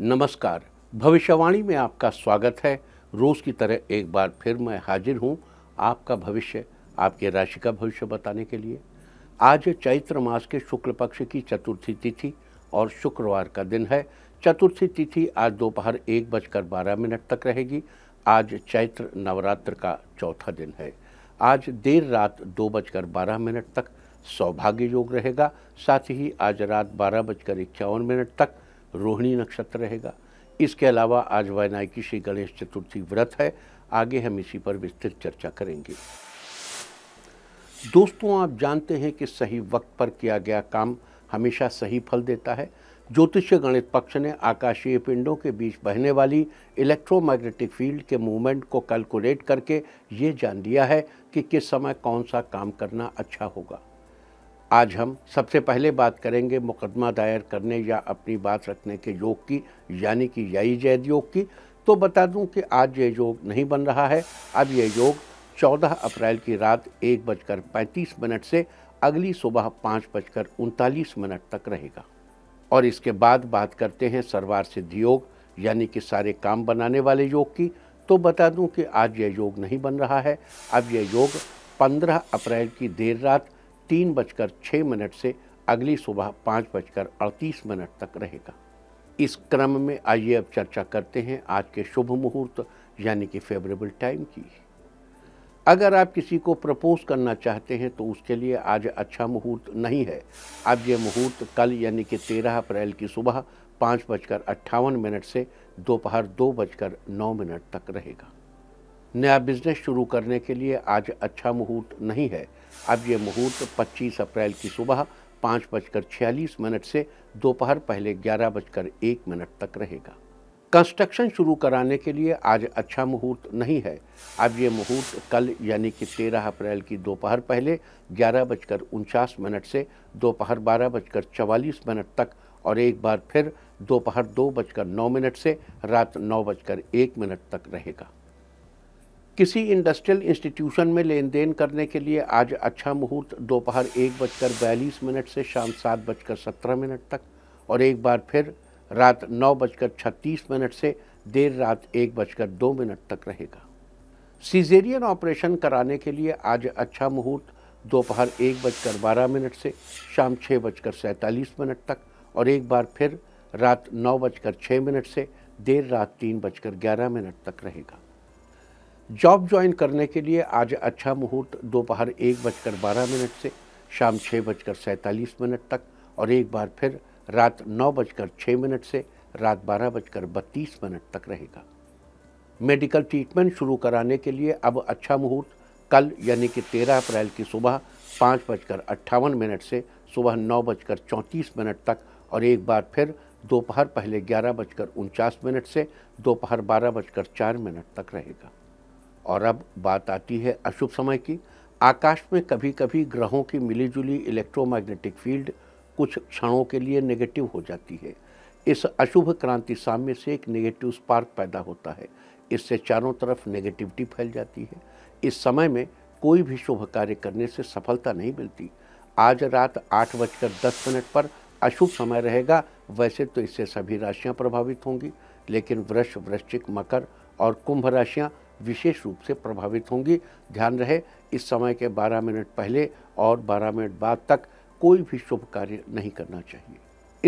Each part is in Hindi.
नमस्कार भविष्यवाणी में आपका स्वागत है रोज़ की तरह एक बार फिर मैं हाजिर हूँ आपका भविष्य आपके राशि का भविष्य बताने के लिए आज चैत्र मास के शुक्ल पक्ष की चतुर्थी तिथि और शुक्रवार का दिन है चतुर्थी तिथि आज दोपहर एक बजकर बारह मिनट तक रहेगी आज चैत्र नवरात्र का चौथा दिन है आज देर रात दो बजकर बारह मिनट तक सौभाग्य योग रहेगा साथ ही आज रात बारह बजकर इक्यावन मिनट तक रोहिणी नक्षत्र रहेगा इसके अलावा आज वैनायकी श्री गणेश चतुर्थी व्रत है आगे हम इसी पर विस्तृत चर्चा करेंगे दोस्तों आप जानते हैं कि सही वक्त पर किया गया काम हमेशा सही फल देता है ज्योतिष गणित पक्ष ने आकाशीय पिंडों के बीच बहने वाली इलेक्ट्रोमैग्नेटिक फील्ड के मूवमेंट को कैलकुलेट करके ये जान लिया है कि किस समय कौन सा काम करना अच्छा होगा आज हम सबसे पहले बात करेंगे मुकदमा दायर करने या अपनी बात रखने के योग की यानी कि यही जैद योग की तो बता दूं कि आज ये योग नहीं बन रहा है अब ये योग 14 अप्रैल की रात एक बजकर पैंतीस मिनट से अगली सुबह पाँच बजकर उनतालीस मिनट तक रहेगा और इसके बाद बात करते हैं सरवार सिद्धि योग यानी कि सारे काम बनाने वाले योग की तो बता दूं कि आज यह योग नहीं बन रहा है अब यह योग 15 अप्रैल की देर रात तीन बजकर छः मिनट से अगली सुबह पाँच बजकर अड़तीस मिनट तक रहेगा इस क्रम में आइए अब चर्चा करते हैं आज के शुभ मुहूर्त यानी कि फेवरेबल टाइम की अगर आप किसी को प्रपोज करना चाहते हैं तो उसके लिए आज अच्छा मुहूर्त नहीं है अब यह मुहूर्त कल यानी कि तेरह अप्रैल की सुबह पाँच बजकर अट्ठावन मिनट से दोपहर दो बजकर नौ मिनट तक रहेगा नया बिजनेस शुरू करने के लिए आज अच्छा मुहूर्त नहीं है अब ये मुहूर्त 25 अप्रैल की सुबह पाँच बजकर छियालीस मिनट से दोपहर पहले ग्यारह बजकर एक मिनट तक रहेगा कंस्ट्रक्शन शुरू कराने के लिए आज अच्छा मुहूर्त नहीं है अब ये मुहूर्त कल यानी कि 13 अप्रैल की दोपहर पहले ग्यारह बजकर उनचास मिनट से दोपहर बारह बजकर चवालीस मिनट तक और एक बार फिर दोपहर दो बजकर नौ मिनट से रात नौ बजकर एक मिनट तक रहेगा किसी इंडस्ट्रियल इंस्टीट्यूशन में लेन देन करने के लिए आज अच्छा मुहूर्त दोपहर एक बजकर बयालीस मिनट से शाम सात बजकर सत्रह मिनट तक और एक बार फिर रात नौ बजकर छत्तीस मिनट से देर रात एक बजकर दो मिनट तक रहेगा सीजेरियन ऑपरेशन कराने के लिए आज अच्छा मुहूर्त दोपहर एक बजकर बारह मिनट से शाम छः बजकर सैंतालीस मिनट तक और एक बार फिर रात नौ बजकर छः मिनट से देर रात तीन बजकर ग्यारह मिनट तक रहेगा जॉब ज्वाइन करने के लिए आज अच्छा मुहूर्त दोपहर एक बजकर बारह मिनट से शाम छः बजकर सैंतालीस मिनट तक और एक बार फिर रात नौ बजकर छः मिनट से रात बारह बजकर बत्तीस मिनट तक रहेगा मेडिकल ट्रीटमेंट शुरू कराने के लिए अब अच्छा मुहूर्त कल यानी कि तेरह अप्रैल की सुबह पाँच बजकर अट्ठावन मिनट से सुबह नौ बजकर चौंतीस मिनट तक और एक बार फिर दोपहर पहले ग्यारह बजकर उनचास मिनट से दोपहर बारह बजकर चार मिनट तक रहेगा और अब बात आती है अशुभ समय की आकाश में कभी कभी ग्रहों की मिलीजुली इलेक्ट्रोमैग्नेटिक फील्ड कुछ क्षणों के लिए नेगेटिव हो जाती है इस अशुभ क्रांति साम्य से एक नेगेटिव स्पार्क पैदा होता है इससे चारों तरफ नेगेटिविटी फैल जाती है इस समय में कोई भी शुभ कार्य करने से सफलता नहीं मिलती आज रात आठ बजकर दस मिनट पर अशुभ समय रहेगा वैसे तो इससे सभी राशियां प्रभावित होंगी लेकिन वृक्ष वृश्चिक मकर और कुंभ राशियां विशेष रूप से प्रभावित होंगी ध्यान रहे इस समय के 12 मिनट पहले और 12 मिनट बाद तक कोई भी शुभ कार्य नहीं करना चाहिए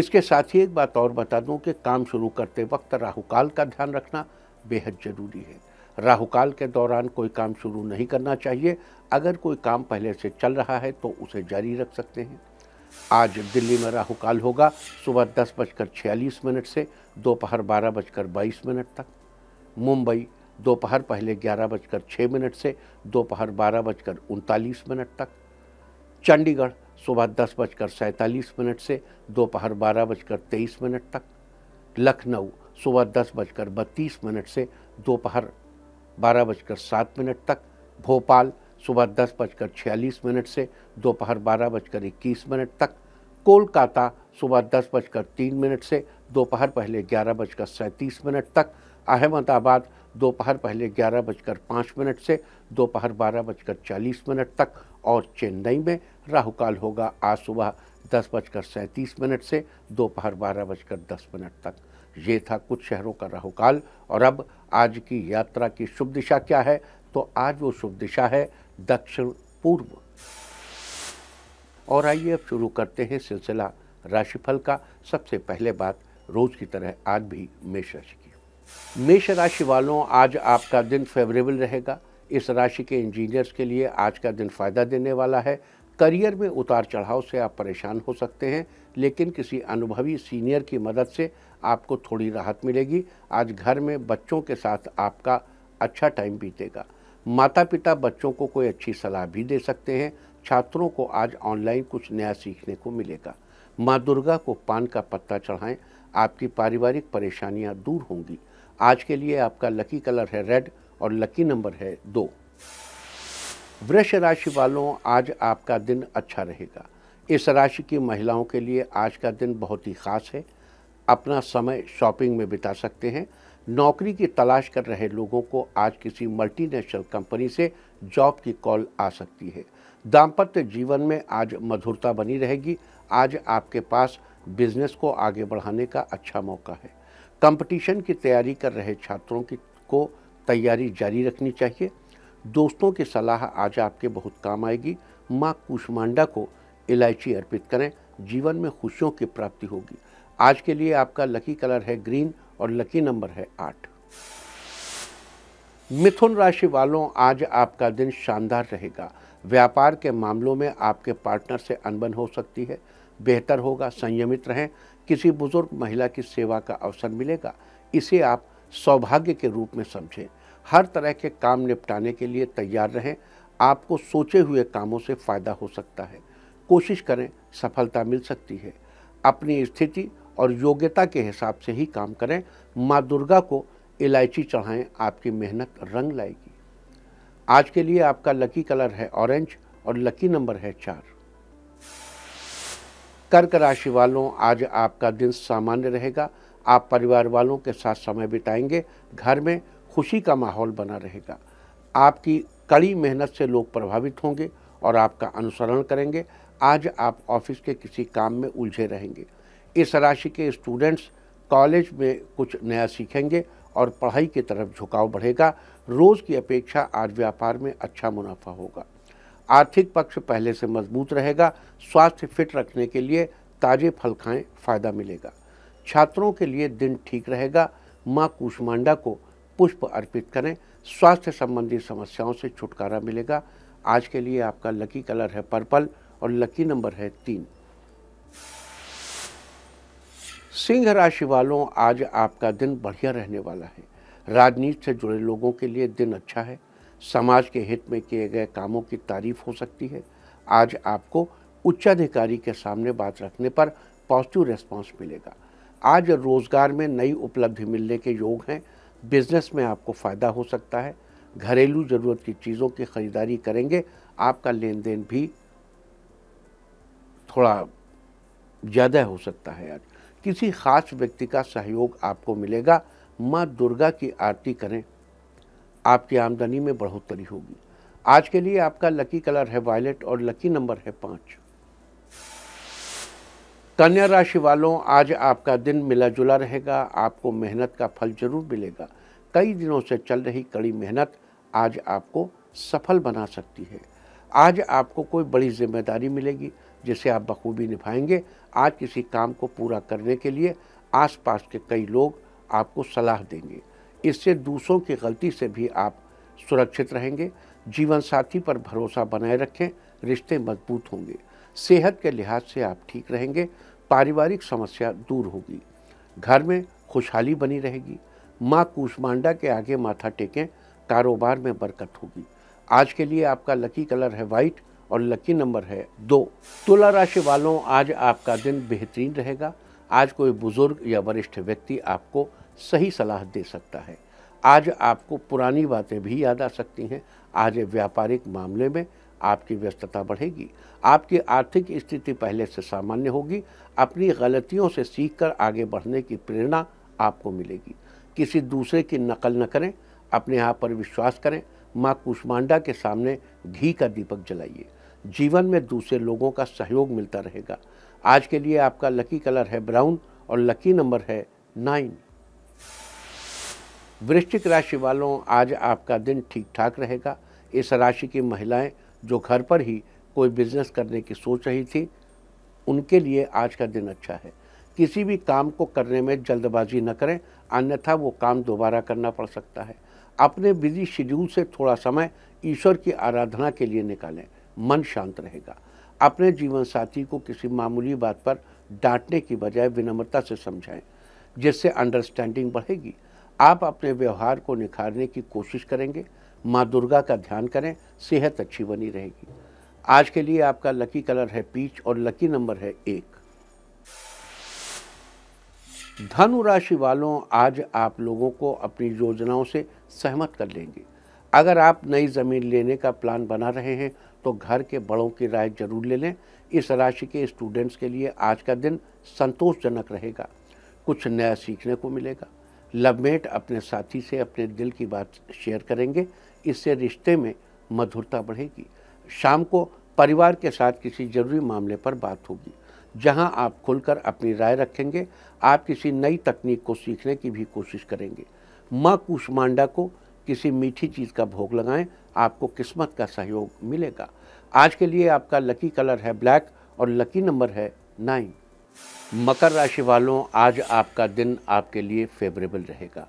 इसके साथ ही एक बात और बता दूं कि काम शुरू करते वक्त राहुकाल का ध्यान रखना बेहद ज़रूरी है राहुकाल के दौरान कोई काम शुरू नहीं करना चाहिए अगर कोई काम पहले से चल रहा है तो उसे जारी रख सकते हैं आज दिल्ली में राहुकाल होगा सुबह दस बजकर छियालीस मिनट से दोपहर बारह बजकर बाईस मिनट तक मुंबई दोपहर पहले ग्यारह बजकर छः मिनट से दोपहर बारह बजकर उनतालीस मिनट तक चंडीगढ़ सुबह दस बजकर सैंतालीस मिनट से दोपहर बारह बजकर तेईस मिनट तक लखनऊ सुबह दस बजकर बत्तीस मिनट से दोपहर बारह बजकर सात मिनट तक भोपाल सुबह दस बजकर छियालीस मिनट से दोपहर बारह बजकर इक्कीस मिनट तक कोलकाता सुबह दस बजकर तीन मिनट से दोपहर पहले ग्यारह बजकर सैंतीस मिनट तक अहमदाबाद दोपहर पहले ग्यारह बजकर पाँच मिनट से दोपहर बारह बजकर चालीस मिनट तक और चेन्नई में राहुकाल होगा आज सुबह दस बजकर सैंतीस मिनट से दोपहर बारह बजकर दस मिनट तक ये था कुछ शहरों का राहुकाल और अब आज की यात्रा की शुभ दिशा क्या है तो आज वो शुभ दिशा है दक्षिण पूर्व और आइए अब शुरू करते हैं सिलसिला राशिफल का सबसे पहले बात रोज की तरह आज भी मेष राशि की मेष राशि वालों आज आपका दिन फेवरेबल रहेगा इस राशि के इंजीनियर्स के लिए आज का दिन फ़ायदा देने वाला है करियर में उतार चढ़ाव से आप परेशान हो सकते हैं लेकिन किसी अनुभवी सीनियर की मदद से आपको थोड़ी राहत मिलेगी आज घर में बच्चों के साथ आपका अच्छा टाइम बीतेगा माता पिता बच्चों को कोई अच्छी सलाह भी दे सकते हैं छात्रों को आज ऑनलाइन कुछ नया सीखने को मिलेगा माँ दुर्गा को पान का पत्ता चढ़ाएं आपकी पारिवारिक परेशानियाँ दूर होंगी आज के लिए आपका लकी कलर है रेड और लकी नंबर है दो वृक्ष राशि वालों आज आपका दिन अच्छा रहेगा इस राशि की महिलाओं के लिए आज का दिन बहुत ही खास है अपना समय शॉपिंग में बिता सकते हैं नौकरी की तलाश कर रहे लोगों को आज किसी मल्टीनेशनल कंपनी से जॉब की कॉल आ सकती है दाम्पत्य जीवन में आज मधुरता बनी रहेगी आज आपके पास बिजनेस को आगे बढ़ाने का अच्छा मौका है कंपटीशन की तैयारी कर रहे छात्रों की को तैयारी जारी रखनी चाहिए दोस्तों की सलाह आज आपके बहुत काम आएगी माँ कुष्मांडा को इलायची अर्पित करें जीवन में खुशियों की प्राप्ति होगी आज के लिए आपका लकी कलर है ग्रीन और लकी नंबर है आठ मिथुन राशि वालों आज आपका दिन शानदार रहेगा व्यापार के मामलों में आपके पार्टनर से अनबन हो सकती है बेहतर होगा संयमित रहें किसी बुजुर्ग महिला की सेवा का अवसर मिलेगा इसे आप सौभाग्य के रूप में समझें हर तरह के काम निपटाने के लिए तैयार रहें आपको सोचे हुए कामों से फ़ायदा हो सकता है कोशिश करें सफलता मिल सकती है अपनी स्थिति और योग्यता के हिसाब से ही काम करें माँ दुर्गा को इलायची चढ़ाएं आपकी मेहनत रंग लाएगी आज के लिए आपका लकी कलर है ऑरेंज और लकी नंबर है चार कर्क राशि वालों आज आपका दिन सामान्य रहेगा आप परिवार वालों के साथ समय बिताएंगे घर में खुशी का माहौल बना रहेगा आपकी कड़ी मेहनत से लोग प्रभावित होंगे और आपका अनुसरण करेंगे आज आप ऑफिस के किसी काम में उलझे रहेंगे इस राशि के स्टूडेंट्स कॉलेज में कुछ नया सीखेंगे और पढ़ाई की तरफ झुकाव बढ़ेगा रोज़ की अपेक्षा आज व्यापार में अच्छा मुनाफा होगा आर्थिक पक्ष पहले से मजबूत रहेगा स्वास्थ्य फिट रखने के लिए ताजे फल खाएं फायदा मिलेगा छात्रों के लिए दिन ठीक रहेगा माँ कुष्मांडा को पुष्प अर्पित करें स्वास्थ्य संबंधी समस्याओं से छुटकारा मिलेगा आज के लिए आपका लकी कलर है पर्पल और लकी नंबर है तीन सिंह राशि वालों आज आपका दिन बढ़िया रहने वाला है राजनीति से जुड़े लोगों के लिए दिन अच्छा है समाज के हित में किए गए कामों की तारीफ हो सकती है आज आपको उच्चाधिकारी के सामने बात रखने पर पॉजिटिव रेस्पॉन्स मिलेगा आज रोज़गार में नई उपलब्धि मिलने के योग हैं बिजनेस में आपको फ़ायदा हो सकता है घरेलू ज़रूरत की चीज़ों की ख़रीदारी करेंगे आपका लेन देन भी थोड़ा ज़्यादा हो सकता है आज किसी खास व्यक्ति का सहयोग आपको मिलेगा माँ दुर्गा की आरती करें आपकी आमदनी में बढ़ोतरी होगी आज के लिए आपका लकी कलर है वायलेट और लकी नंबर है पाँच कन्या राशि वालों आज आपका दिन मिला जुला रहेगा आपको मेहनत का फल जरूर मिलेगा कई दिनों से चल रही कड़ी मेहनत आज आपको सफल बना सकती है आज आपको कोई बड़ी जिम्मेदारी मिलेगी जिसे आप बखूबी निभाएंगे आज किसी काम को पूरा करने के लिए आसपास के कई लोग आपको सलाह देंगे इससे दूसरों की गलती से भी आप सुरक्षित रहेंगे जीवन साथी पर भरोसा बनाए रखें रिश्ते मजबूत होंगे सेहत के लिहाज से आप ठीक रहेंगे पारिवारिक समस्या दूर होगी घर में खुशहाली बनी रहेगी माँ कूष्मांडा के आगे माथा टेकें कारोबार में बरकत होगी आज के लिए आपका लकी कलर है वाइट और लकी नंबर है दो तुला राशि वालों आज आपका दिन बेहतरीन रहेगा आज कोई बुजुर्ग या वरिष्ठ व्यक्ति आपको सही सलाह दे सकता है आज आपको पुरानी बातें भी याद आ सकती हैं आज व्यापारिक मामले में आपकी व्यस्तता बढ़ेगी आपकी आर्थिक स्थिति पहले से सामान्य होगी अपनी गलतियों से सीखकर आगे बढ़ने की प्रेरणा आपको मिलेगी किसी दूसरे की नकल न करें अपने आप पर विश्वास करें माँ कुष्मांडा के सामने घी का दीपक जलाइए जीवन में दूसरे लोगों का सहयोग मिलता रहेगा आज के लिए आपका लकी कलर है ब्राउन और लकी नंबर है नाइन वृश्चिक राशि वालों आज आपका दिन ठीक ठाक रहेगा इस राशि की महिलाएं जो घर पर ही कोई बिजनेस करने की सोच रही थी उनके लिए आज का दिन अच्छा है किसी भी काम को करने में जल्दबाजी न करें अन्यथा वो काम दोबारा करना पड़ सकता है अपने बिजी शेड्यूल से थोड़ा समय ईश्वर की आराधना के लिए निकालें मन शांत रहेगा अपने जीवन साथी को किसी मामूली बात पर डांटने की बजाय विनम्रता से समझाएं जिससे अंडरस्टैंडिंग बढ़ेगी आप अपने व्यवहार को निखारने की कोशिश करेंगे माँ दुर्गा का ध्यान करें सेहत अच्छी बनी रहेगी आज के लिए आपका लकी कलर है पीच और लकी नंबर है एक धनु राशि वालों आज आप लोगों को अपनी योजनाओं से सहमत कर लेंगे अगर आप नई ज़मीन लेने का प्लान बना रहे हैं तो घर के बड़ों की राय जरूर ले लें इस राशि के स्टूडेंट्स के लिए आज का दिन संतोषजनक रहेगा कुछ नया सीखने को मिलेगा लवमेट अपने साथी से अपने दिल की बात शेयर करेंगे इससे रिश्ते में मधुरता बढ़ेगी शाम को परिवार के साथ किसी जरूरी मामले पर बात होगी जहां आप खुलकर अपनी राय रखेंगे आप किसी नई तकनीक को सीखने की भी कोशिश करेंगे माँ कुष्मांडा को किसी मीठी चीज़ का भोग लगाएं आपको किस्मत का सहयोग मिलेगा आज के लिए आपका लकी कलर है ब्लैक और लकी नंबर है नाइन मकर राशि वालों आज आपका दिन आपके लिए फेवरेबल रहेगा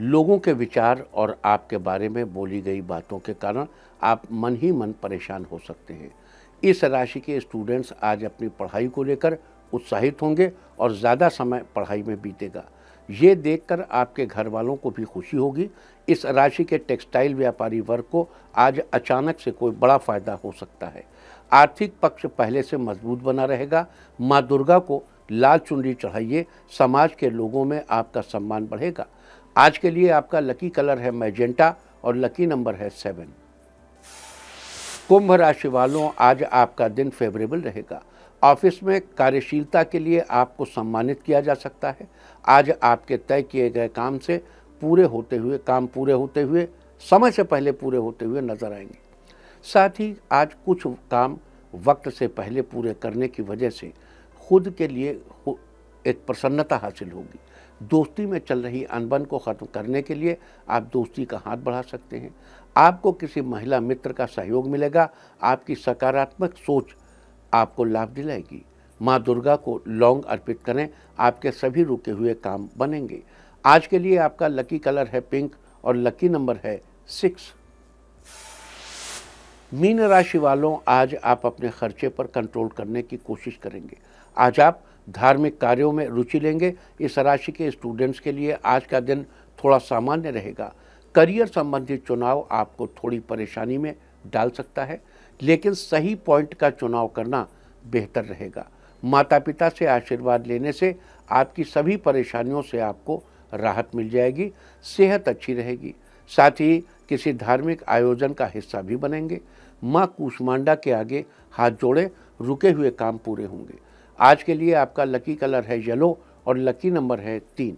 लोगों के विचार और आपके बारे में बोली गई बातों के कारण आप मन ही मन परेशान हो सकते हैं इस राशि के स्टूडेंट्स आज अपनी पढ़ाई को लेकर उत्साहित होंगे और ज़्यादा समय पढ़ाई में बीतेगा ये देखकर आपके घर वालों को भी खुशी होगी इस राशि के टेक्सटाइल व्यापारी वर्ग को आज अचानक से कोई बड़ा फ़ायदा हो सकता है आर्थिक पक्ष पहले से मजबूत बना रहेगा माँ दुर्गा को लाल चुनरी चढ़ाइए समाज के लोगों में आपका सम्मान बढ़ेगा आज के लिए आपका लकी कलर है मैजेंटा और लकी नंबर है सेवन कुंभ राशि वालों आज आपका दिन फेवरेबल रहेगा ऑफिस में कार्यशीलता के लिए आपको सम्मानित किया जा सकता है आज आपके तय किए गए काम से पूरे होते हुए काम पूरे होते हुए समय से पहले पूरे होते हुए नजर आएंगे साथ ही आज कुछ काम वक्त से पहले पूरे करने की वजह से खुद के लिए एक प्रसन्नता हासिल होगी दोस्ती में चल रही अनबन को ख़त्म करने के लिए आप दोस्ती का हाथ बढ़ा सकते हैं आपको किसी महिला मित्र का सहयोग मिलेगा आपकी सकारात्मक सोच आपको लाभ दिलाएगी माँ दुर्गा को लौंग अर्पित करें आपके सभी रुके हुए काम बनेंगे आज के लिए आपका लकी कलर है पिंक और लकी नंबर है सिक्स मीन राशि वालों आज आप अपने खर्चे पर कंट्रोल करने की कोशिश करेंगे आज आप धार्मिक कार्यों में रुचि लेंगे इस राशि के स्टूडेंट्स के लिए आज का दिन थोड़ा सामान्य रहेगा करियर संबंधी चुनाव आपको थोड़ी परेशानी में डाल सकता है लेकिन सही पॉइंट का चुनाव करना बेहतर रहेगा माता पिता से आशीर्वाद लेने से आपकी सभी परेशानियों से आपको राहत मिल जाएगी सेहत अच्छी रहेगी साथ ही किसी धार्मिक आयोजन का हिस्सा भी बनेंगे माँ कुष्मांडा के आगे हाथ जोड़े रुके हुए काम पूरे होंगे आज के लिए आपका लकी कलर है येलो और लकी नंबर है तीन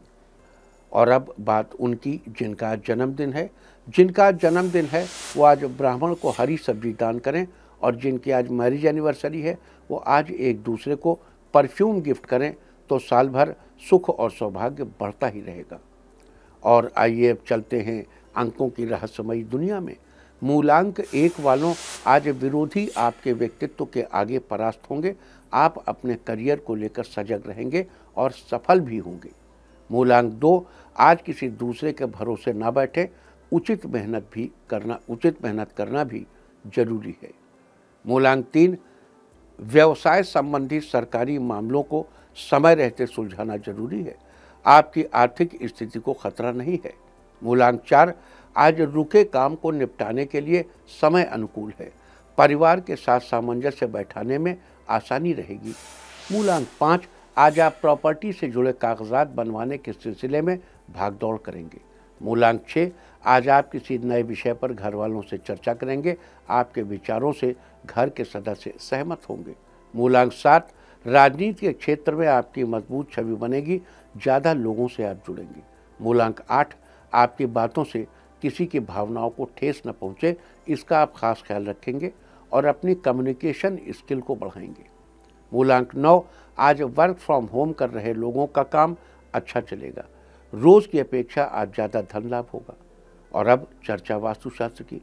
और अब बात उनकी जिनका जन्मदिन है जिनका जन्मदिन है वो आज ब्राह्मण को हरी सब्जी दान करें और जिनकी आज मैरिज एनिवर्सरी है वो आज एक दूसरे को परफ्यूम गिफ्ट करें तो साल भर सुख और सौभाग्य बढ़ता ही रहेगा और आइए अब चलते हैं अंकों की रहस्यमयी दुनिया में मूलांक एक वालों आज विरोधी आपके व्यक्तित्व के आगे परास्त होंगे आप अपने करियर को लेकर सजग रहेंगे और सफल भी होंगे मूलांक दो आज किसी दूसरे के भरोसे ना बैठे उचित मेहनत भी करना उचित मेहनत करना भी जरूरी है मूलांक तीन व्यवसाय संबंधी सरकारी मामलों को समय रहते सुलझाना जरूरी है आपकी आर्थिक स्थिति को खतरा नहीं है मूलांक चार आज रुके काम को निपटाने के लिए समय अनुकूल है परिवार के साथ सामंजस्य बैठाने में आसानी रहेगी मूलांक पाँच आज आप प्रॉपर्टी से जुड़े कागजात बनवाने के सिलसिले में भागदौड़ करेंगे मूलांक छः आज आप किसी नए विषय पर घर वालों से चर्चा करेंगे आपके विचारों से घर के सदस्य सहमत होंगे मूलांक सात राजनीति के क्षेत्र में आपकी मजबूत छवि बनेगी ज़्यादा लोगों से आप जुड़ेंगे मूलांक आठ आपकी बातों से किसी की भावनाओं को ठेस न पहुंचे इसका आप खास ख्याल रखेंगे और अपनी कम्युनिकेशन स्किल को बढ़ाएंगे मूलांक नौ आज वर्क फ्रॉम होम कर रहे लोगों का काम अच्छा चलेगा रोज़ की अपेक्षा आज ज़्यादा धन लाभ होगा और अब चर्चा वास्तुशास्त्र की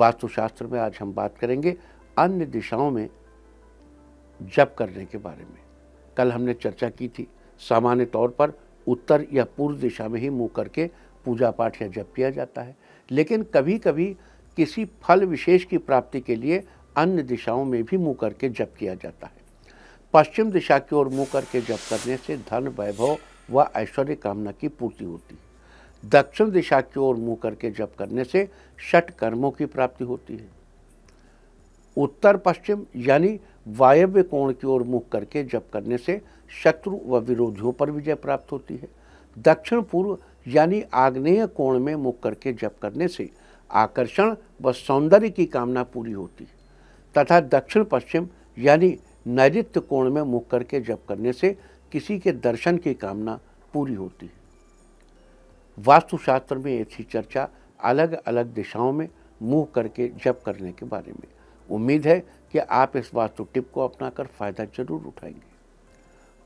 वास्तुशास्त्र में आज हम बात करेंगे अन्य दिशाओं में जप करने के बारे में कल हमने चर्चा की थी सामान्य तौर पर उत्तर या पूर्व दिशा में ही मुंह करके पूजा पाठ या जप किया जाता है लेकिन कभी कभी किसी फल विशेष की प्राप्ति के लिए अन्य दिशाओं में भी मुँह करके जप किया जाता है पश्चिम दिशा की ओर मुँह करके जप करने से धन वैभव व ऐश्वर्य कामना की पूर्ति होती है दक्षिण दिशा की ओर मुँह करके जप करने से षट कर्मों की प्राप्ति होती है उत्तर पश्चिम यानी वायव्य कोण की ओर मुँह करके जप करने से शत्रु व विरोधियों पर विजय प्राप्त होती है दक्षिण पूर्व यानी आग्नेय कोण में मुख करके जप करने से आकर्षण व सौंदर्य की कामना पूरी होती तथा दक्षिण पश्चिम यानी नैत्य कोण में मुख करके जप करने से किसी के दर्शन की कामना पूरी होती वास्तुशास्त्र में ऐसी चर्चा अलग अलग दिशाओं में मुंह करके जप करने के बारे में उम्मीद है कि आप इस वास्तु टिप को अपनाकर फ़ायदा जरूर उठाएंगे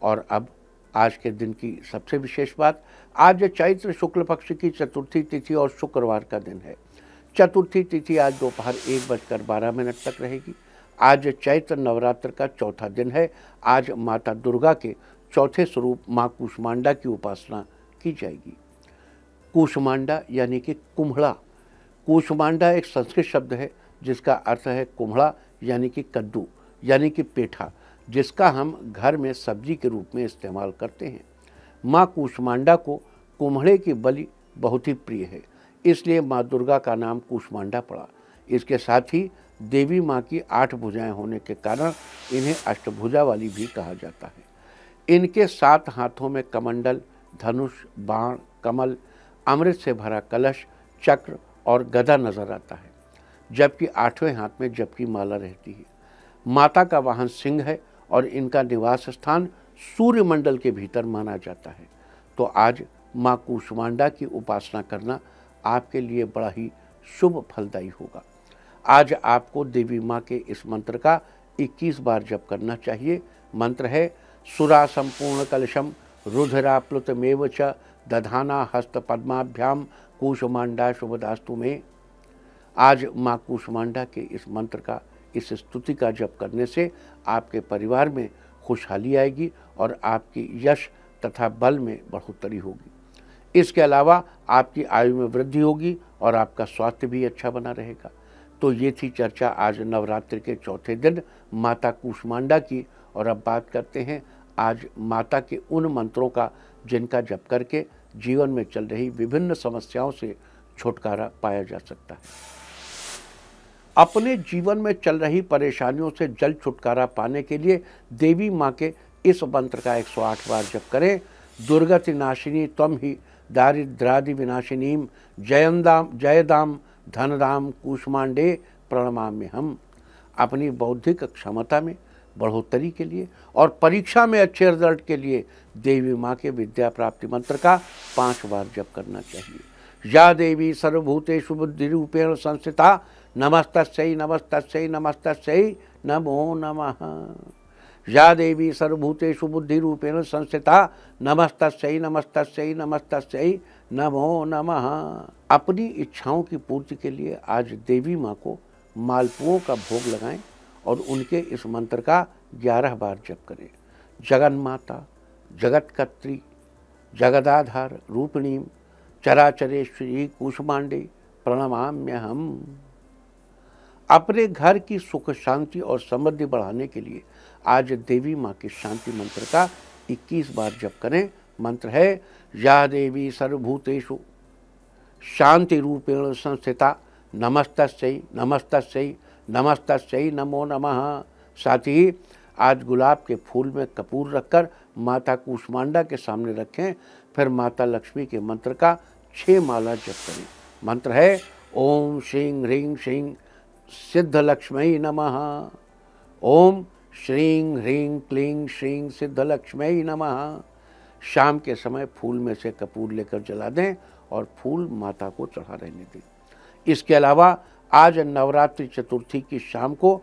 और अब आज के दिन की सबसे विशेष बात आज चैत्र शुक्ल पक्ष की चतुर्थी तिथि और शुक्रवार का दिन है चतुर्थी तिथि आज दोपहर एक बजकर बारह मिनट तक रहेगी आज चैत्र नवरात्र का चौथा दिन है आज माता दुर्गा के चौथे स्वरूप माँ कुष्मांडा की उपासना की जाएगी कुष्मांडा यानी कि कुम्हड़ा कुष्मांडा एक संस्कृत शब्द है जिसका अर्थ है कुम्हड़ा यानी कि कद्दू यानी कि पेठा जिसका हम घर में सब्जी के रूप में इस्तेमाल करते हैं माँ कुष्मांडा को कुम्हड़े की बलि बहुत ही प्रिय है इसलिए माँ दुर्गा का नाम कुष्मांडा पड़ा इसके साथ ही देवी माँ की आठ भुजाएं होने के कारण इन्हें अष्टभुजा वाली भी कहा जाता है इनके सात हाथों में कमंडल धनुष बाण कमल अमृत से भरा कलश चक्र और गदा नजर आता है जबकि आठवें हाथ में जबकि माला रहती है माता का वाहन सिंह है और इनका निवास स्थान सूर्यमंडल के भीतर माना जाता है तो आज माँ कुष्मांडा की उपासना करना आपके लिए बड़ा ही शुभ फलदायी होगा आज आपको देवी माँ के इस मंत्र का 21 बार जप करना चाहिए मंत्र है सुरा संपूर्ण कलशम रुधराप्लुतमेव च दधाना हस्त पद्माभ्याम कुशमांडा शुभदास्तु में आज माँ कुशमांडा के इस मंत्र का इस स्तुति का जप करने से आपके परिवार में खुशहाली आएगी और आपकी यश तथा बल में बढ़ोतरी होगी इसके अलावा आपकी आयु में वृद्धि होगी और आपका स्वास्थ्य भी अच्छा बना रहेगा तो ये थी चर्चा आज नवरात्र के चौथे दिन माता कुष्मांडा की और अब बात करते हैं आज माता के उन मंत्रों का जिनका जप करके जीवन में चल रही विभिन्न समस्याओं से छुटकारा पाया जा सकता है अपने जीवन में चल रही परेशानियों से जल छुटकारा पाने के लिए देवी माँ के इस मंत्र का 108 बार जप करें दुर्गति नाशिनी तम ही दारिद्रादि विनाशिनीम जयंदाम जयदाम धनदाम कुष्मांडे प्रणमा में हम अपनी बौद्धिक क्षमता में बढ़ोतरी के लिए और परीक्षा में अच्छे रिजल्ट के लिए देवी माँ के विद्या प्राप्ति मंत्र का पांच बार जप करना चाहिए या देवी बुद्धि रूपेण संस्थिता नमस्त नमस्त नमस्त नमो नम या देवी सर्वभूतेषु बुद्धिपेण संस्थिता नमस्त नमस्त नमस्त नमो नमः अपनी इच्छाओं की पूर्ति के लिए आज देवी माँ को मालपुओं का भोग लगाएं और उनके इस मंत्र का ग्यारह बार जप करें जगन माता जगत कत्री जगदाधार रूपिणीम चराचरेश्वरी कुशमांडी प्रणमाम्य हम अपने घर की सुख शांति और समृद्धि बढ़ाने के लिए आज देवी माँ के शांति मंत्र का 21 बार जप करें मंत्र है या देवी सर्वभूतेशु शांति रूपेण संस्थिता नमस्त नमस्त नमस्तस्यई नमो नमः साथ ही आज गुलाब के फूल में कपूर रखकर माता कुष्मांडा के सामने रखें फिर माता लक्ष्मी के मंत्र का छः माला जप करें मंत्र है ओम श्री ह्रीं श्री सिद्धलक्ष्मी नम ओम श्रीं ह्रीं क्लीं श्रीं सिद्धलक्ष्मी नम शाम के समय फूल में से कपूर लेकर जला दें और फूल माता को चढ़ा रहने दें इसके अलावा आज नवरात्रि चतुर्थी की शाम को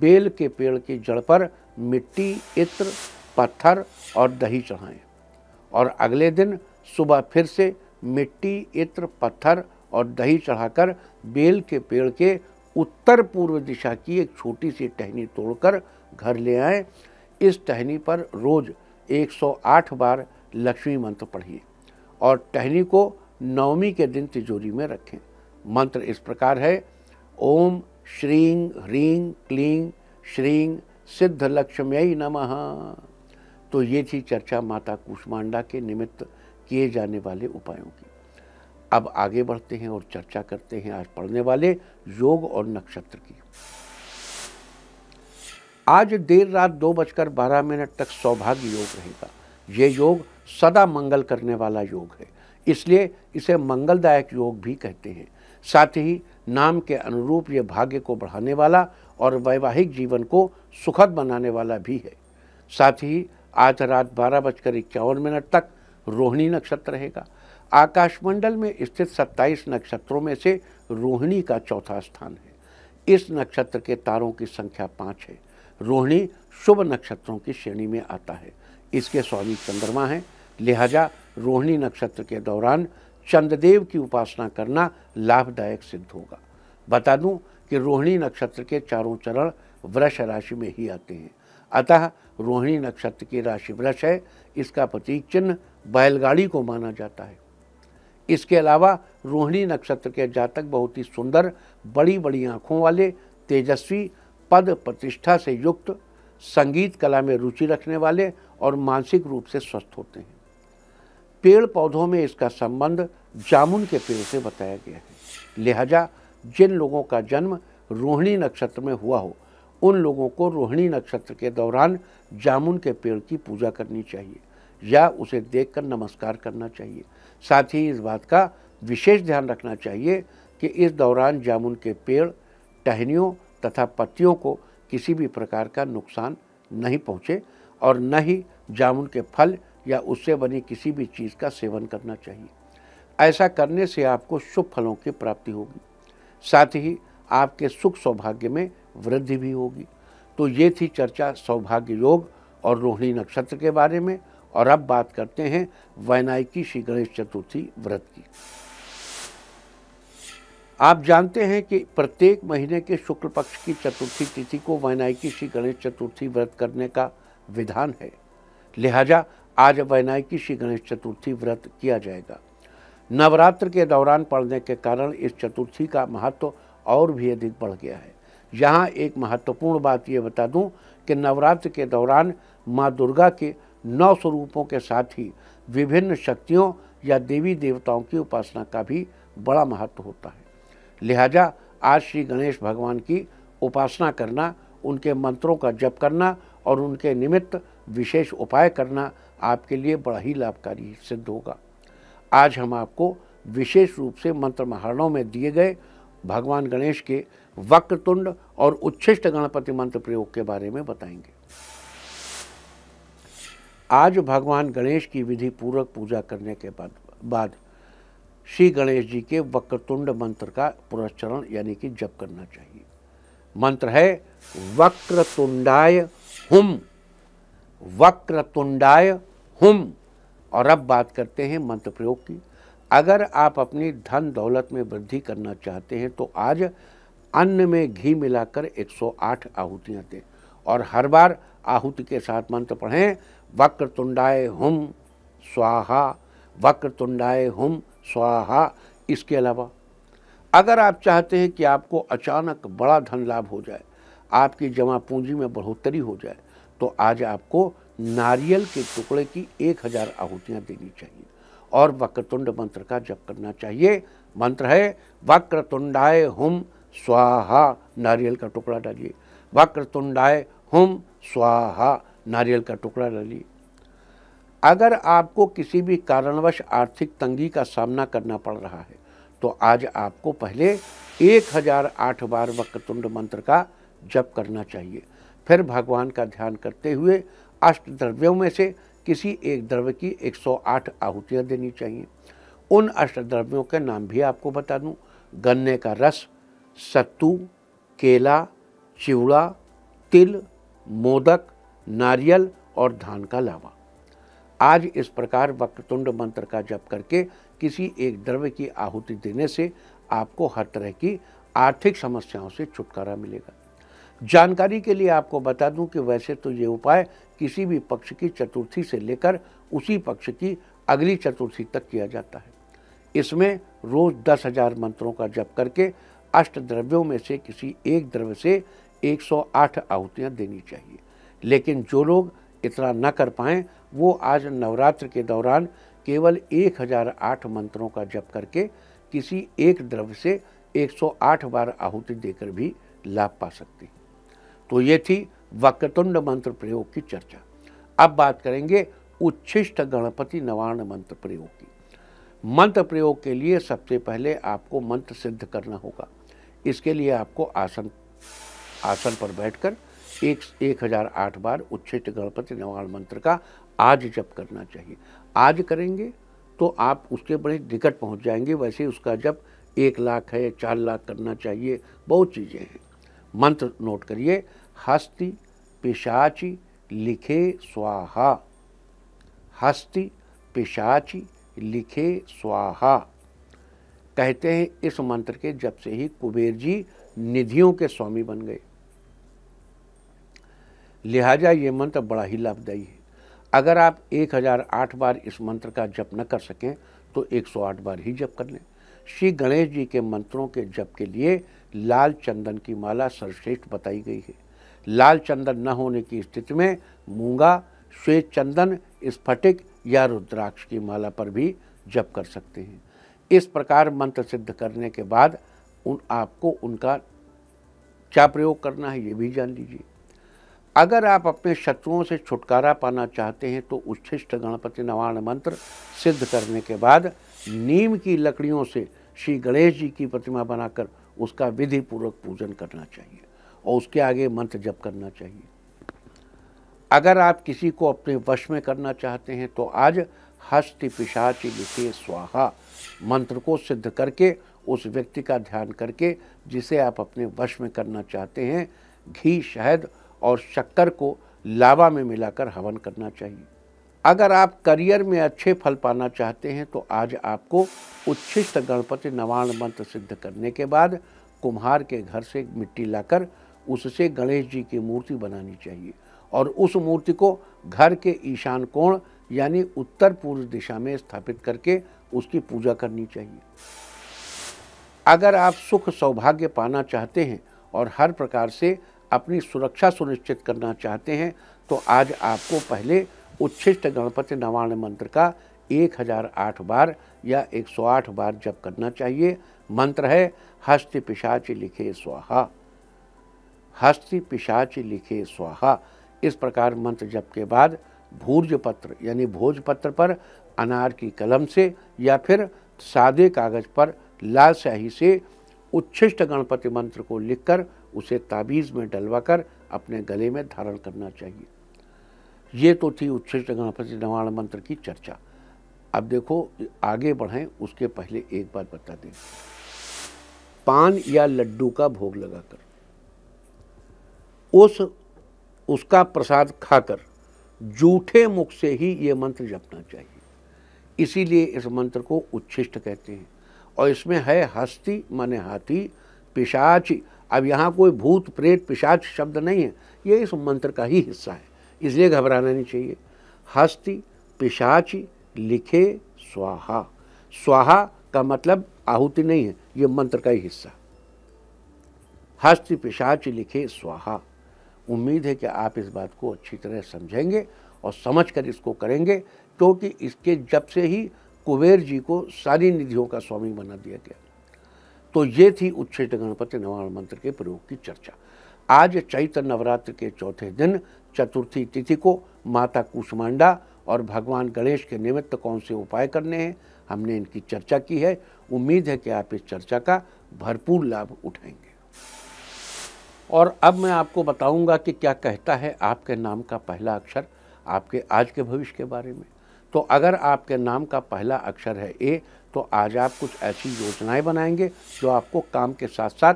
बेल के पेड़ की जड़ पर मिट्टी इत्र पत्थर और दही चढ़ाएं और अगले दिन सुबह फिर से मिट्टी इत्र पत्थर और दही चढ़ाकर बेल के पेड़ के उत्तर पूर्व दिशा की एक छोटी सी टहनी तोड़कर घर ले आए इस टहनी पर रोज 108 बार लक्ष्मी मंत्र पढ़िए और टहनी को नवमी के दिन तिजोरी में रखें मंत्र इस प्रकार है ओम श्रीं ह्रीं क्लीं श्रीं सिद्ध लक्ष्मी नमः तो ये थी चर्चा माता कुष्मांडा के निमित्त किए जाने वाले उपायों की अब आगे बढ़ते हैं और चर्चा करते हैं आज पढ़ने वाले योग और नक्षत्र की आज देर रात दो बजकर बारह मिनट तक सौभाग्य योग रहेगा ये योग सदा मंगल करने वाला योग है इसलिए इसे मंगलदायक योग भी कहते हैं साथ ही नाम के अनुरूप ये भाग्य को बढ़ाने वाला और वैवाहिक जीवन को सुखद बनाने वाला भी है साथ ही आज रात बारह बजकर इक्यावन मिनट तक रोहिणी नक्षत्र रहेगा आकाशमंडल में स्थित 27 नक्षत्रों में से रोहिणी का चौथा स्थान है इस नक्षत्र के तारों की संख्या पाँच है रोहिणी शुभ नक्षत्रों की श्रेणी में आता है इसके स्वामी चंद्रमा हैं लिहाजा रोहिणी नक्षत्र के दौरान चंद्रदेव की उपासना करना लाभदायक सिद्ध होगा बता दूं कि रोहिणी नक्षत्र के चारों चरण वृक्ष राशि में ही आते हैं अतः रोहिणी नक्षत्र की राशि वृक्ष है इसका प्रतीक चिन्ह बैलगाड़ी को माना जाता है इसके अलावा रोहिणी नक्षत्र के जातक बहुत ही सुंदर बड़ी बड़ी आँखों वाले तेजस्वी पद प्रतिष्ठा से युक्त संगीत कला में रुचि रखने वाले और मानसिक रूप से स्वस्थ होते हैं पेड़ पौधों में इसका संबंध जामुन के पेड़ से बताया गया है लिहाजा जिन लोगों का जन्म रोहिणी नक्षत्र में हुआ हो उन लोगों को रोहिणी नक्षत्र के दौरान जामुन के पेड़ की पूजा करनी चाहिए या उसे देखकर नमस्कार करना चाहिए साथ ही इस बात का विशेष ध्यान रखना चाहिए कि इस दौरान जामुन के पेड़ टहनियों तथा पत्तियों को किसी भी प्रकार का नुकसान नहीं पहुँचे और न ही जामुन के फल या उससे बनी किसी भी चीज़ का सेवन करना चाहिए ऐसा करने से आपको शुभ फलों की प्राप्ति होगी साथ ही आपके सुख सौभाग्य में वृद्धि भी होगी तो ये थी चर्चा सौभाग्य योग और रोहिणी नक्षत्र के बारे में और अब बात करते हैं वैनायकी श्री गणेश चतुर्थी व्रत की आप जानते हैं कि प्रत्येक महीने के शुक्ल पक्ष की चतुर्थी तिथि को वैनायकी श्री गणेश चतुर्थी व्रत करने का विधान है लिहाजा आज वैनायकी श्री गणेश चतुर्थी व्रत किया जाएगा नवरात्र के दौरान पड़ने के कारण इस चतुर्थी का महत्व और भी अधिक बढ़ गया है यहाँ एक महत्वपूर्ण बात ये बता दूँ कि नवरात्र के दौरान माँ दुर्गा के नौ स्वरूपों के साथ ही विभिन्न शक्तियों या देवी देवताओं की उपासना का भी बड़ा महत्व होता है लिहाजा आज श्री गणेश भगवान की उपासना करना उनके मंत्रों का जप करना और उनके निमित्त विशेष उपाय करना आपके लिए बड़ा ही लाभकारी सिद्ध होगा आज हम आपको विशेष रूप से मंत्र महारणों में दिए गए भगवान गणेश के वक्रतुंड और उच्छिष्ट गणपति मंत्र प्रयोग के बारे में बताएंगे आज भगवान गणेश की विधि पूर्वक पूजा करने के बाद बाद श्री गणेश जी के वक्रतुंड मंत्र का पुरस्चरण यानी कि जप करना चाहिए मंत्र है वक्रतुंडाय हुम वक्रतुंडाय हुम और अब बात करते हैं मंत्र प्रयोग की अगर आप अपनी धन दौलत में वृद्धि करना चाहते हैं तो आज अन्न में घी मिलाकर 108 आहुतियाँ दें और हर बार आहुति के साथ मंत्र पढ़ें वक्र तुंडाय हम स्वाहा वक्र तुंडाय हम स्वाहा इसके अलावा अगर आप चाहते हैं कि आपको अचानक बड़ा धन लाभ हो जाए आपकी जमा पूंजी में बढ़ोतरी हो जाए तो आज आपको नारियल के टुकड़े की एक हज़ार आहुतियाँ देनी चाहिए और वक्रतुंड मंत्र का जप करना चाहिए मंत्र है वक्रतुंडाय हुम स्वाहा नारियल का टुकड़ा डालिए वक्रतुंडाय हुम स्वाहा नारियल का टुकड़ा ले अगर आपको किसी भी कारणवश आर्थिक तंगी का सामना करना पड़ रहा है तो आज आपको पहले एक हजार आठ बार वक्रतुंड मंत्र का जप करना चाहिए फिर भगवान का ध्यान करते हुए अष्ट द्रव्यों में से किसी एक द्रव्य की 108 आहुतियाँ देनी चाहिए उन अष्ट द्रव्यों के नाम भी आपको बता दूँ गन्ने का रस सत्तू केला चिवड़ा तिल मोदक नारियल और धान का लावा आज इस प्रकार वक्रतुंड मंत्र का जप करके किसी एक द्रव्य की आहुति देने से आपको हर तरह की आर्थिक समस्याओं से छुटकारा मिलेगा जानकारी के लिए आपको बता दूं कि वैसे तो ये उपाय किसी भी पक्ष की चतुर्थी से लेकर उसी पक्ष की अगली चतुर्थी तक किया जाता है इसमें रोज दस हजार मंत्रों का जप करके अष्ट द्रव्यों में से किसी एक द्रव्य से 108 आहुतियाँ देनी चाहिए लेकिन जो लोग इतना न कर पाएँ वो आज नवरात्र के दौरान केवल 1008 मंत्रों का जप करके किसी एक द्रव्य से 108 बार आहुति देकर भी लाभ पा सकते तो ये थी वक्रतुंड मंत्र प्रयोग की चर्चा अब बात करेंगे उच्छिष्ट गणपति नवारण मंत्र प्रयोग की मंत्र प्रयोग के लिए सबसे पहले आपको मंत्र सिद्ध करना होगा इसके लिए आपको आसन आसन पर बैठकर एक एक हज़ार आठ बार उच्छित गणपति नवाल मंत्र का आज जप करना चाहिए आज करेंगे तो आप उसके बड़े निकट पहुंच जाएंगे वैसे उसका जप एक लाख है चार लाख करना चाहिए बहुत चीज़ें हैं मंत्र नोट करिए हस्ति पिशाची लिखे स्वाहा हस्ति पिशाची लिखे स्वाहा कहते हैं इस मंत्र के जब से ही कुबेर जी निधियों के स्वामी बन गए लिहाजा ये मंत्र बड़ा ही लाभदायी है अगर आप 1008 बार इस मंत्र का जप न कर सकें तो 108 बार ही जप कर लें श्री गणेश जी के मंत्रों के जप के लिए लाल चंदन की माला सर्वश्रेष्ठ बताई गई है लाल चंदन न होने की स्थिति में मूंगा श्वेत चंदन स्फटिक या रुद्राक्ष की माला पर भी जप कर सकते हैं इस प्रकार मंत्र सिद्ध करने के बाद उन आपको उनका क्या प्रयोग करना है ये भी जान लीजिए अगर आप अपने शत्रुओं से छुटकारा पाना चाहते हैं तो उच्छिष्ट गणपति नवाण मंत्र सिद्ध करने के बाद नीम की लकड़ियों से श्री गणेश जी की प्रतिमा बनाकर उसका विधि पूर्वक पूजन करना चाहिए और उसके आगे मंत्र जप करना चाहिए अगर आप किसी को अपने वश में करना चाहते हैं तो आज हस्ति पिशाची लिखे स्वाहा मंत्र को सिद्ध करके उस व्यक्ति का ध्यान करके जिसे आप अपने वश में करना चाहते हैं घी शहद और शक्कर को लावा में मिलाकर हवन करना चाहिए अगर आप करियर में अच्छे फल पाना चाहते हैं तो आज आपको उच्छिष्ट गणपति नवाण मंत्र सिद्ध करने के बाद कुम्हार के घर से मिट्टी लाकर उससे गणेश जी की मूर्ति बनानी चाहिए और उस मूर्ति को घर के ईशान कोण यानी उत्तर पूर्व दिशा में स्थापित करके उसकी पूजा करनी चाहिए अगर आप सुख सौभाग्य पाना चाहते हैं और हर प्रकार से अपनी सुरक्षा सुनिश्चित करना चाहते हैं तो आज आपको पहले उच्छिष्ट गणपति नवाण मंत्र का 1008 बार या 108 बार जप करना चाहिए मंत्र है हस्ति पिशाच लिखे स्वाहा हस्ति पिशाच लिखे स्वाहा इस प्रकार मंत्र जप के बाद भूर्ज पत्र यानी भोजपत्र पर अनार की कलम से या फिर सादे कागज पर लाल स्याही से उच्छिष्ट गणपति मंत्र को लिखकर उसे ताबीज़ में डलवाकर अपने गले में धारण करना चाहिए ये तो थी उच्छिष्ट गणपति नवाण मंत्र की चर्चा अब देखो आगे बढ़ें उसके पहले एक बात बता दें पान या लड्डू का भोग लगाकर उस उसका प्रसाद खाकर जूठे मुख से ही ये मंत्र जपना चाहिए इसीलिए इस मंत्र को उच्छिष्ट कहते हैं और इसमें है हस्ती माने हाथी पिशाची अब यहाँ कोई भूत प्रेत पिशाच शब्द नहीं है ये इस मंत्र का ही हिस्सा है इसलिए घबराना नहीं चाहिए हस्ति पिशाच लिखे स्वाहा स्वाहा का मतलब आहुति नहीं है ये मंत्र का ही हिस्सा हस्ति पिशाच लिखे स्वाहा उम्मीद है कि आप इस बात को अच्छी तरह समझेंगे और समझ कर इसको करेंगे क्योंकि तो इसके जब से ही कुबेर जी को सारी निधियों का स्वामी बना दिया गया तो ये थी उच्छिष्ट गणपति नवाण मंत्र के प्रयोग की चर्चा आज चैत्र नवरात्र के चौथे दिन चतुर्थी तिथि को माता कुष्मांडा और भगवान गणेश के निमित्त कौन से उपाय करने हैं हमने इनकी चर्चा की है उम्मीद है कि आप इस चर्चा का भरपूर लाभ उठाएंगे और अब मैं आपको बताऊंगा कि क्या कहता है आपके नाम का पहला अक्षर आपके आज के भविष्य के बारे में तो अगर आपके नाम का पहला अक्षर है ए तो आज आप कुछ ऐसी योजनाएं बनाएंगे जो आपको काम के साथ साथ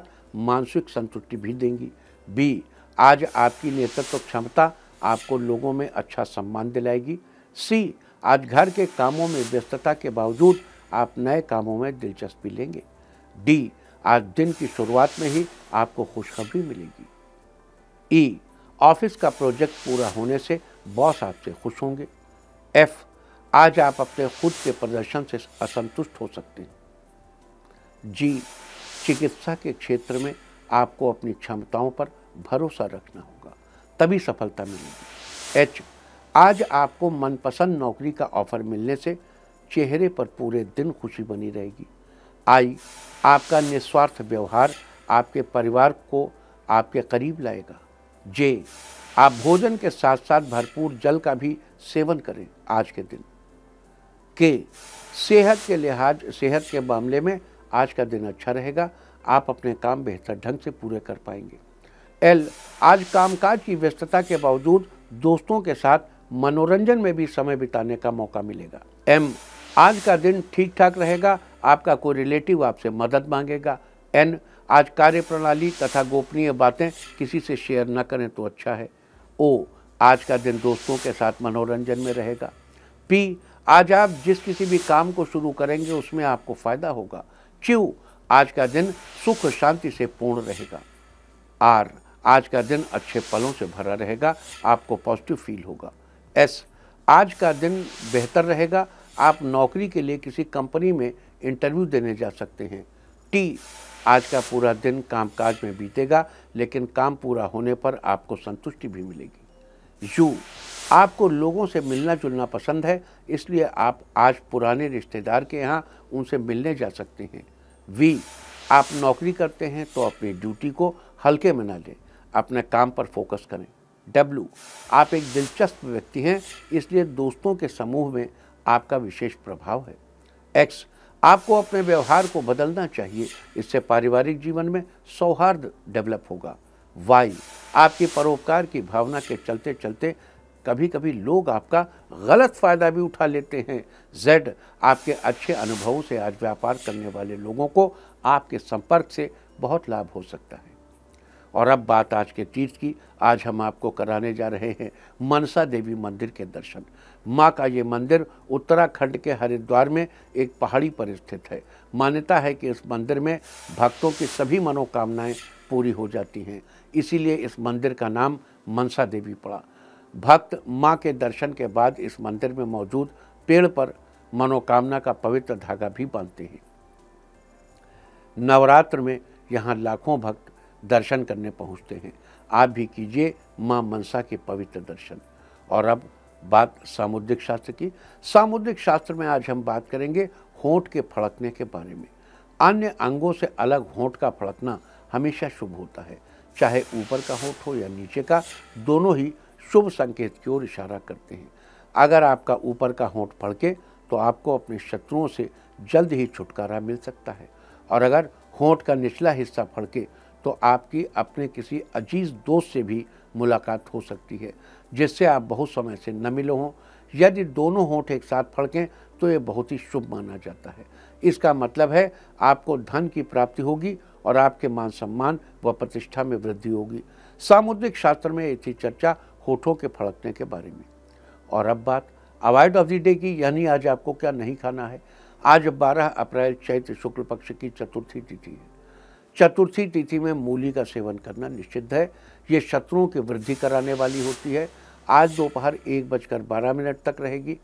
मानसिक संतुष्टि भी देंगी बी आज आपकी नेतृत्व तो क्षमता आपको लोगों में अच्छा सम्मान दिलाएगी सी आज घर के कामों में व्यस्तता के बावजूद आप नए कामों में दिलचस्पी लेंगे डी आज दिन की शुरुआत में ही आपको खुशखबरी मिलेगी ई e, ऑफिस का प्रोजेक्ट पूरा होने से बॉस आपसे खुश होंगे एफ़ आज आप अपने खुद के प्रदर्शन से असंतुष्ट हो सकते हैं जी चिकित्सा के क्षेत्र में आपको अपनी क्षमताओं पर भरोसा रखना होगा तभी सफलता मिलेगी एच आज आपको मनपसंद नौकरी का ऑफर मिलने से चेहरे पर पूरे दिन खुशी बनी रहेगी आई आपका निस्वार्थ व्यवहार आपके परिवार को आपके करीब लाएगा जे आप भोजन के साथ साथ भरपूर जल का भी सेवन करें आज के दिन कि सेहत के लिहाज सेहत के मामले में आज का दिन अच्छा रहेगा आप अपने काम बेहतर ढंग से पूरे कर पाएंगे एल आज कामकाज की व्यस्तता के बावजूद दोस्तों के साथ मनोरंजन में भी समय बिताने का मौका मिलेगा एम आज का दिन ठीक ठाक रहेगा आपका कोई रिलेटिव आपसे मदद मांगेगा एन आज कार्य प्रणाली तथा गोपनीय बातें किसी से शेयर न करें तो अच्छा है ओ आज का दिन दोस्तों के साथ मनोरंजन में रहेगा पी आज आप जिस किसी भी काम को शुरू करेंगे उसमें आपको फायदा होगा क्यू आज का दिन सुख शांति से पूर्ण रहेगा आर आज का दिन अच्छे पलों से भरा रहेगा आपको पॉजिटिव फील होगा एस आज का दिन बेहतर रहेगा आप नौकरी के लिए किसी कंपनी में इंटरव्यू देने जा सकते हैं टी आज का पूरा दिन कामकाज में बीतेगा लेकिन काम पूरा होने पर आपको संतुष्टि भी मिलेगी यू आपको लोगों से मिलना जुलना पसंद है इसलिए आप आज पुराने रिश्तेदार के यहाँ उनसे मिलने जा सकते हैं वी आप नौकरी करते हैं तो अपनी ड्यूटी को हल्के में ना लें अपने काम पर फोकस करें डब्ल्यू आप एक दिलचस्प व्यक्ति हैं इसलिए दोस्तों के समूह में आपका विशेष प्रभाव है एक्स आपको अपने व्यवहार को बदलना चाहिए इससे पारिवारिक जीवन में सौहार्द डेवलप होगा वाई आपकी परोपकार की भावना के चलते चलते कभी कभी लोग आपका गलत फ़ायदा भी उठा लेते हैं जेड आपके अच्छे अनुभवों से आज व्यापार करने वाले लोगों को आपके संपर्क से बहुत लाभ हो सकता है और अब बात आज के तीर्थ की आज हम आपको कराने जा रहे हैं मनसा देवी मंदिर के दर्शन माँ का ये मंदिर उत्तराखंड के हरिद्वार में एक पहाड़ी पर स्थित है मान्यता है कि इस मंदिर में भक्तों की सभी मनोकामनाएं पूरी हो जाती हैं इसीलिए इस मंदिर का नाम मनसा देवी पड़ा भक्त माँ के दर्शन के बाद इस मंदिर में मौजूद पेड़ पर मनोकामना का पवित्र धागा भी बांधते हैं नवरात्र में यहाँ लाखों भक्त दर्शन करने पहुँचते हैं आप भी कीजिए माँ मनसा के पवित्र दर्शन और अब बात सामुद्रिक शास्त्र की सामुद्रिक शास्त्र में आज हम बात करेंगे होंठ के फड़कने के बारे में अन्य अंगों से अलग होंठ का फड़कना हमेशा शुभ होता है चाहे ऊपर का होंठ हो या नीचे का दोनों ही शुभ संकेत की ओर इशारा करते हैं अगर आपका ऊपर का होंठ फड़के तो आपको अपने शत्रुओं से जल्द ही छुटकारा मिल सकता है और अगर होंठ का निचला हिस्सा फड़के तो आपकी अपने किसी अजीज दोस्त से भी मुलाकात हो सकती है जिससे आप बहुत समय से न मिले हों यदि दोनों होंठ एक साथ फड़कें तो ये बहुत ही शुभ माना जाता है इसका मतलब है आपको धन की प्राप्ति होगी और आपके मान सम्मान व प्रतिष्ठा में वृद्धि होगी सामुद्रिक शास्त्र में ऐसी चर्चा होठों के फड़कने के बारे में और अब बात अवॉइड ऑफ द डे की यानी आज आपको क्या नहीं खाना है आज 12 अप्रैल चैत्र शुक्ल पक्ष की चतुर्थी तिथि है चतुर्थी तिथि में मूली का सेवन करना निषिद्ध है ये शत्रुओं की वृद्धि कराने वाली होती है आज दोपहर एक बजकर बारह मिनट तक रहेगी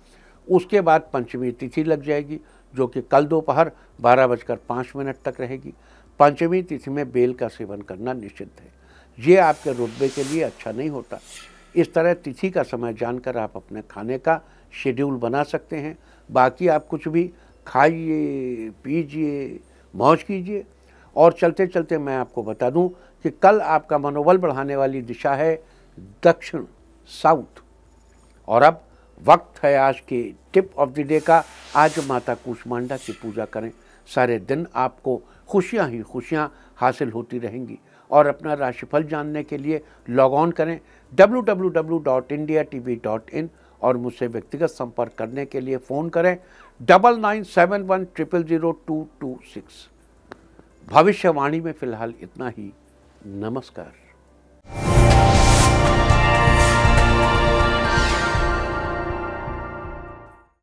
उसके बाद पंचमी तिथि लग जाएगी जो कि कल दोपहर बारह बजकर पाँच मिनट तक रहेगी पंचमी तिथि में बेल का सेवन करना निषिद्ध है ये आपके रुतबे के लिए अच्छा नहीं होता इस तरह तिथि का समय जानकर आप अपने खाने का शेड्यूल बना सकते हैं बाकी आप कुछ भी खाइए पीजिए मौज कीजिए और चलते चलते मैं आपको बता दूं कि कल आपका मनोबल बढ़ाने वाली दिशा है दक्षिण साउथ और अब वक्त है आज के टिप ऑफ द डे का आज माता कुष्मांडा की पूजा करें सारे दिन आपको खुशियां ही खुशियां हासिल होती रहेंगी और अपना राशिफल जानने के लिए लॉग ऑन करें डब्ल्यू और मुझसे व्यक्तिगत संपर्क करने के लिए फ़ोन करें double nine seven one triple zero two two six भविष्यवाणी में फ़िलहाल इतना ही नमस्कार